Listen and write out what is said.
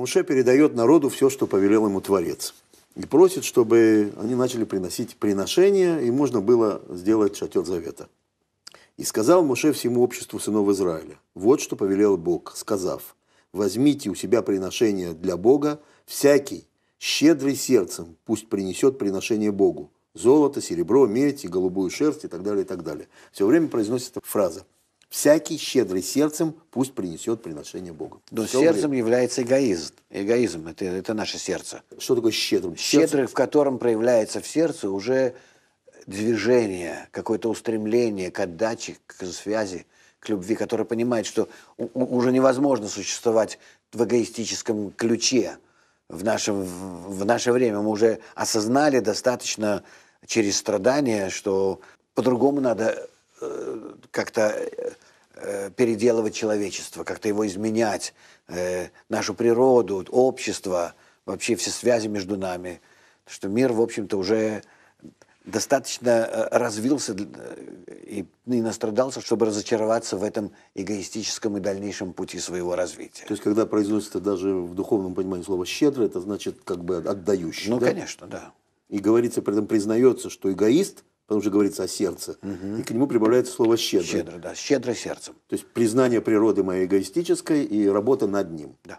Муше передает народу все, что повелел ему Творец. И просит, чтобы они начали приносить приношения, и можно было сделать шатер завета. И сказал Муше всему обществу сынов Израиля, вот что повелел Бог, сказав, возьмите у себя приношение для Бога, всякий, щедрый сердцем, пусть принесет приношение Богу. Золото, серебро, медь и голубую шерсть и так далее, и так далее. Все время произносится фраза Всякий щедрый сердцем пусть принесет приношение Богу. Но Все сердцем время. является эгоизм. Эгоизм это, это наше сердце. Что такое щедрым? Щедрый, в котором проявляется в сердце уже движение, какое-то устремление к отдаче, к связи, к любви, которое понимает, что уже невозможно существовать в эгоистическом ключе. В, нашем, в наше время мы уже осознали достаточно через страдания, что по-другому надо как-то э, э, переделывать человечество, как-то его изменять, э, нашу природу, общество, вообще все связи между нами. Что мир, в общем-то, уже достаточно э, развился э, и, ну, и настрадался, чтобы разочароваться в этом эгоистическом и дальнейшем пути своего развития. То есть, когда произносится даже в духовном понимании слово «щедрый», это значит как бы отдающий, Ну, да? конечно, да. И говорится, при этом признается, что эгоист – потому что говорится о сердце, угу. и к нему прибавляется слово «щедро». Щедро, да, «щедро сердцем». То есть признание природы моей эгоистической и работа над ним. Да.